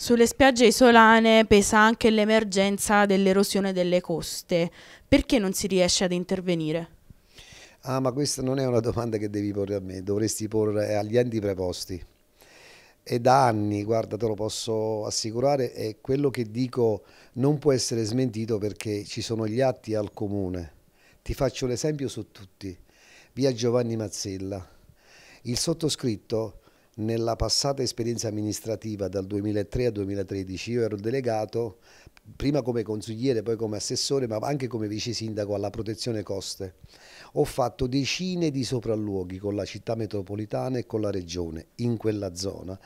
Sulle spiagge isolane pesa anche l'emergenza dell'erosione delle coste. Perché non si riesce ad intervenire? Ah, ma questa non è una domanda che devi porre a me, dovresti porre agli enti preposti. È da anni, guarda, te lo posso assicurare, è quello che dico non può essere smentito perché ci sono gli atti al comune. Ti faccio l'esempio su tutti. Via Giovanni Mazzella. Il sottoscritto nella passata esperienza amministrativa dal 2003 al 2013 io ero delegato prima come consigliere, poi come assessore, ma anche come vice sindaco alla protezione coste. Ho fatto decine di sopralluoghi con la città metropolitana e con la regione in quella zona,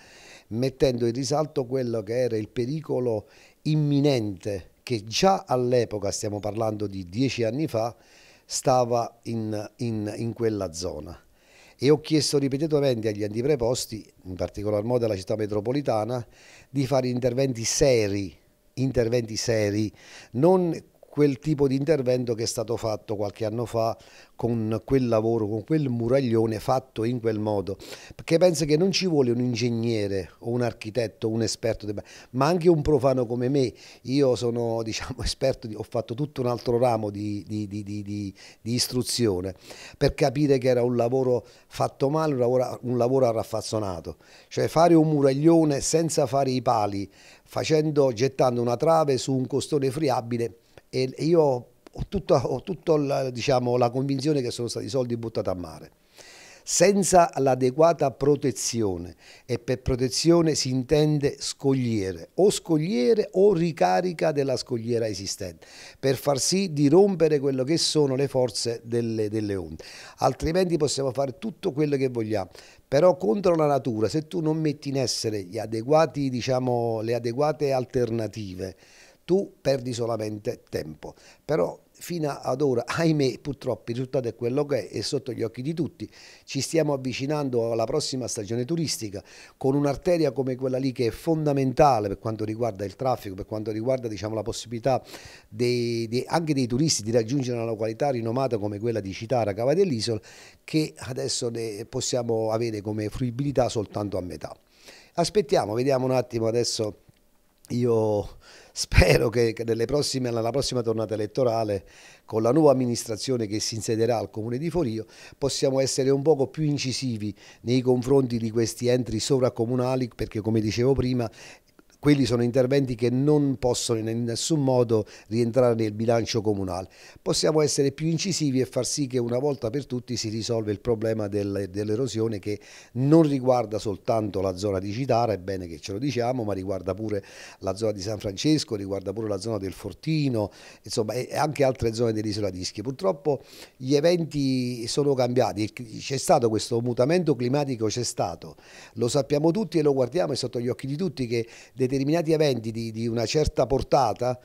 mettendo in risalto quello che era il pericolo imminente che già all'epoca, stiamo parlando di dieci anni fa, stava in, in, in quella zona e ho chiesto ripetutamente agli enti preposti, in particolar modo alla città metropolitana, di fare interventi seri, interventi seri, non quel tipo di intervento che è stato fatto qualche anno fa con quel lavoro, con quel muraglione fatto in quel modo, perché penso che non ci vuole un ingegnere o un architetto, un esperto, ma anche un profano come me, io sono diciamo, esperto, di, ho fatto tutto un altro ramo di, di, di, istruzione per capire che era un lavoro fatto male, un lavoro, un lavoro raffazzonato, cioè fare un muraglione senza fare i pali, facendo, gettando una trave su un costone friabile e io ho tutta, ho tutta la, diciamo, la convinzione che sono stati soldi buttati a mare senza l'adeguata protezione e per protezione si intende scogliere o scogliere o ricarica della scogliera esistente per far sì di rompere quello che sono le forze delle, delle onde altrimenti possiamo fare tutto quello che vogliamo però contro la natura se tu non metti in essere adeguati, diciamo, le adeguate alternative tu perdi solamente tempo. Però fino ad ora, ahimè, purtroppo il risultato è quello che è, è sotto gli occhi di tutti. Ci stiamo avvicinando alla prossima stagione turistica con un'arteria come quella lì che è fondamentale per quanto riguarda il traffico, per quanto riguarda diciamo, la possibilità dei, dei, anche dei turisti di raggiungere una località rinomata come quella di Citara, Cava dell'Isola, che adesso ne possiamo avere come fruibilità soltanto a metà. Aspettiamo, vediamo un attimo adesso io spero che, che prossime, alla prossima tornata elettorale, con la nuova amministrazione che si insederà al Comune di Forio, possiamo essere un poco più incisivi nei confronti di questi entri sovracomunali, perché come dicevo prima quelli sono interventi che non possono in nessun modo rientrare nel bilancio comunale. Possiamo essere più incisivi e far sì che una volta per tutti si risolve il problema dell'erosione che non riguarda soltanto la zona di Citara, è bene che ce lo diciamo, ma riguarda pure la zona di San Francesco, riguarda pure la zona del Fortino, insomma e anche altre zone dell'isola di Ischia. Purtroppo gli eventi sono cambiati, c'è stato questo mutamento climatico, c'è stato, lo sappiamo tutti e lo guardiamo, è sotto gli occhi di tutti che determina determinati eventi di, di una certa portata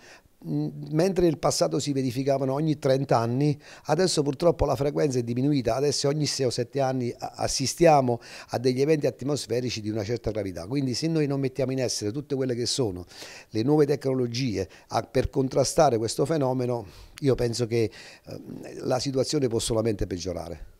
mm, mentre nel passato si verificavano ogni 30 anni, adesso purtroppo la frequenza è diminuita, adesso ogni 6 o 7 anni assistiamo a degli eventi atmosferici di una certa gravità, quindi se noi non mettiamo in essere tutte quelle che sono le nuove tecnologie per contrastare questo fenomeno, io penso che ehm, la situazione può solamente peggiorare.